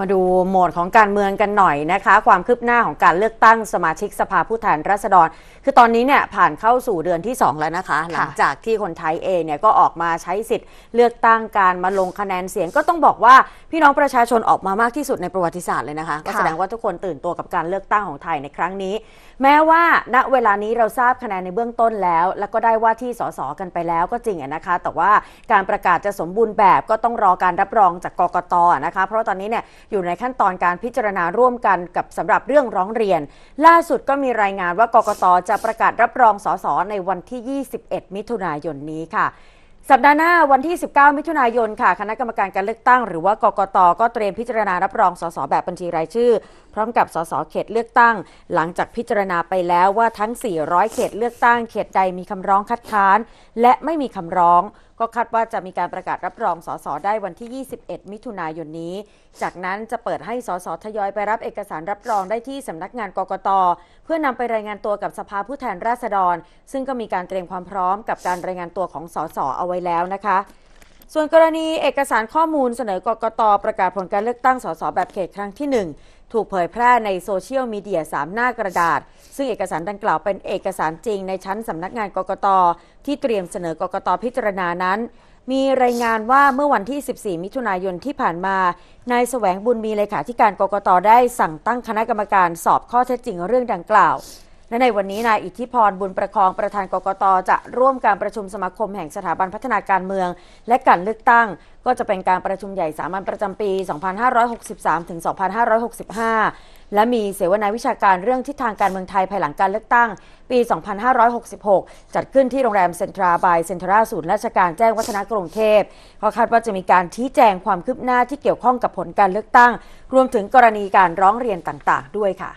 มาดูโหมดของการเมืองกันหน่อยนะคะ ความคืบหน้าของการเลือกตั้งสมาชิกสภาผู้แทนราษฎร คือตอนนี้เนี่ยผ่านเข้าสู่เดือนที่ 2 แล้วนะคะ หลังจากที่คนไทยเองเนี่ยก็ออกมาใช้สิทธิ์เลือกตั้งการมาลงคะแนนเสียง ก็ต้องบอกว่าพี่น้องประชาชนออกมามากที่สุดในประวัติศาสตร์เลยนะคะก็แสดงว่าทุกคนตื่นตัวกับการเลือกตั้งของไทยในครั้งนี้ แม้ว่า ณเวลานี้เราทราบคะแนนในเบื้องต้นแล้ว แล้วก็ได้ว่าที่สสกันไปแล้วก็จริงนะคะ แต่ว่าการประกาศจะสมบูรณ์แบบก็ต้องรอการรับรองจากกกตนะคะ เพราะตอนนี้เนี่ยอยู่ในขั้นตอนการพิจารณาร่วมกันกับสำหรับเรื่องร้องเรียน ล่าสุดก็มีรายงานว่ากกตจะประกาศรับรองสสในวันที่ 21 มิถุนายนนี้ค่ะ สัปดาห์หน้า วันที่ 19 มิถุนายนค่ะ คณะกรรมการการเลือกตั้ง หรือว่ากกตก็เตรียมพิจารณา รับรองสสแบบบัญชีรายชื่อร้อมกับสสเขตเลือกตั้ง หลังจากพิจารณาไปแล้วว่าทั้ง 400 เขตเลือกตั้งเขตใดมีคำร้องคัดค้าน และไม่มีคำร้อง ก็คาดว่าจะมีการประกาศรับรองสสได้วันที่ 21 มิถุนายนนี้ จากนั้นจะเปิดให้สสทยอยไปรับเอกสารรับรองได้ที่สำนักงานกกตเพื่อนำไปรายงานตัวกับสภาผู้แทนราษฎร ซึ่งก็มีการเตรียมความพร้อมกับการรายงานตัวของสสเอาไว้แล้วนะคะส่วนกรณีเอกสารข้อมูลเสนอกกตประกาศผลการเลือกตั้งสสแบบเขตครั้งที่ 1 ถูกเผยแพร่ในโซเชียลมีเดีย3หน้ากระดาษ ซึ่งเอกสารดังกล่าวเป็นเอกสารจริง ในชั้นสำนักงานกกตที่เตรียมเสนอกกตพิจารณานั้น มีรายงานว่าเมื่อวันที่ 14 มิถุนายนที่ผ่านมานายแสวงบุญมีเลขาธิการกกตได้สั่งตั้งคณะกรรมการสอบข้อเท็จจริงเรื่องดังกล่าวและในวันนี้นายอิทธิพรบุญประคองประธานกกตจะร่วมการประชุมสมาคมแห่งสถาบันพัฒนาการเมือง และการเลือกตั้งก็จะเป็นการประชุมใหญ่สามัญประจำปี 2563ถึง2565 และมีเสวนาวิชาการเรื่องทิศทางการเมืองไทยภายหลังการเลือกตั้ง ปี 2566 จัดขึ้นที่โรงแรมเซ็นทราบายเซ็นทราศูนย์ราชการแจ้งวัฒนกรุงเทพเขาคาดว่าจะมีการชี้แจงความคืบหน้าที่เกี่ยวข้องกับผลการเลือกตั้ง รวมถึงกรณีการร้องเรียนต่าง ๆ ด้วยค่ะ